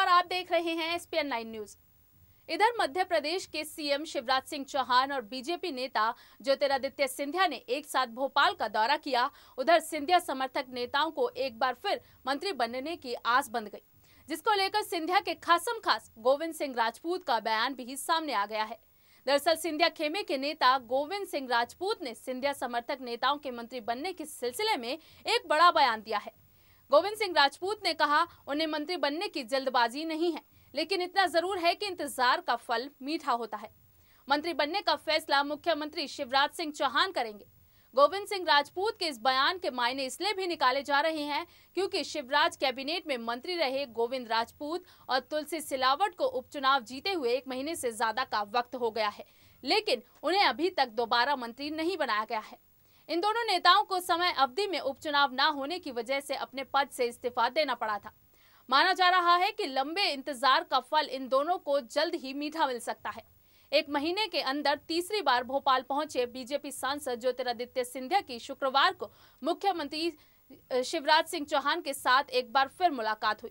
नमस्कार आप देख रहे हैं एसपीएन नाइन न्यूज इधर मध्य प्रदेश के सीएम शिवराज सिंह चौहान और बीजेपी नेता ज्योतिरादित्य सिंधिया ने एक साथ भोपाल का दौरा किया उधर सिंधिया समर्थक नेताओं को एक बार फिर मंत्री बनने की आस बन गई जिसको लेकर सिंधिया के खासम खास गोविंद सिंह राजपूत का बयान भी सामने आ गया है दरअसल सिंधिया खेमे के नेता गोविंद सिंह राजपूत ने सिंधिया समर्थक नेताओं के मंत्री बनने के सिलसिले में एक बड़ा बयान दिया है गोविंद सिंह राजपूत ने कहा उन्हें मंत्री बनने की जल्दबाजी नहीं है लेकिन इतना जरूर है कि इंतजार का फल मीठा होता है मंत्री बनने का फैसला मुख्यमंत्री शिवराज सिंह चौहान करेंगे गोविंद सिंह राजपूत के इस बयान के मायने इसलिए भी निकाले जा रहे हैं क्योंकि शिवराज कैबिनेट में मंत्री रहे गोविंद राजपूत और तुलसी सिलावट को उपचुनाव जीते हुए एक महीने से ज्यादा का वक्त हो गया है लेकिन उन्हें अभी तक दोबारा मंत्री नहीं बनाया गया है इन दोनों नेताओं को समय अवधि में उपचुनाव न होने की वजह से अपने पद से इस्तीफा देना पड़ा था माना जा रहा है कि लंबे इंतजार का फल इन दोनों को जल्द ही मीठा मिल सकता है एक महीने के अंदर तीसरी बार भोपाल पहुंचे बीजेपी सांसद ज्योतिरादित्य सिंधिया की शुक्रवार को मुख्यमंत्री शिवराज सिंह चौहान के साथ एक बार फिर मुलाकात हुई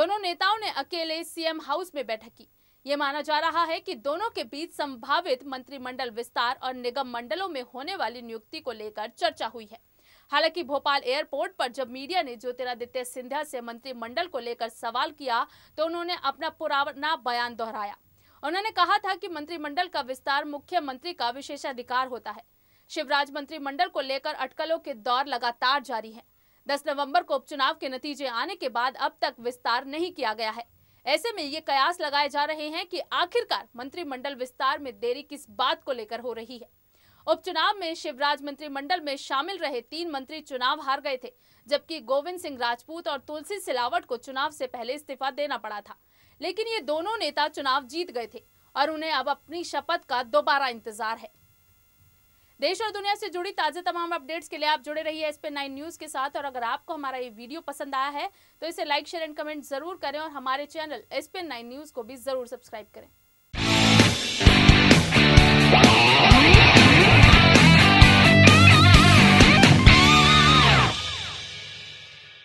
दोनों नेताओं ने अकेले सीएम हाउस में बैठक की ये माना जा रहा है कि दोनों के बीच संभावित मंत्रिमंडल विस्तार और निगम मंडलों में होने वाली नियुक्ति को लेकर चर्चा हुई है हालांकि भोपाल एयरपोर्ट पर जब मीडिया ने ज्योतिरादित्य सिंधिया से मंत्रिमंडल को लेकर सवाल किया तो उन्होंने अपना पुराना बयान दोहराया उन्होंने कहा था कि मंत्रिमंडल का विस्तार मुख्यमंत्री का विशेषाधिकार होता है शिवराज मंत्रिमंडल को लेकर अटकलों के दौर लगातार जारी है 10 नवंबर को उपचुनाव के नतीजे आने के बाद अब तक विस्तार नहीं किया गया है ऐसे में ये कयास लगाए जा रहे हैं कि आखिरकार मंत्रिमंडल विस्तार में देरी किस बात को लेकर हो रही है उपचुनाव में शिवराज मंत्रिमंडल में शामिल रहे तीन मंत्री चुनाव हार गए थे जबकि गोविंद सिंह राजपूत और तुलसी सिलावट को चुनाव से पहले इस्तीफा देना पड़ा था लेकिन ये दोनों नेता चुनाव जीत गए थे और उन्हें अब अपनी शपथ का दोबारा इंतजार है देश और दुनिया से जुड़ी ताज़ा तमाम अपडेट्स के लिए आप जुड़े रहिए एस पे नाइन न्यूज़ के साथ और अगर आपको हमारा ये वीडियो पसंद आया है तो इसे लाइक शेयर एंड कमेंट ज़रूर करें और हमारे चैनल एस पे नाइन न्यूज़ को भी ज़रूर सब्सक्राइब करें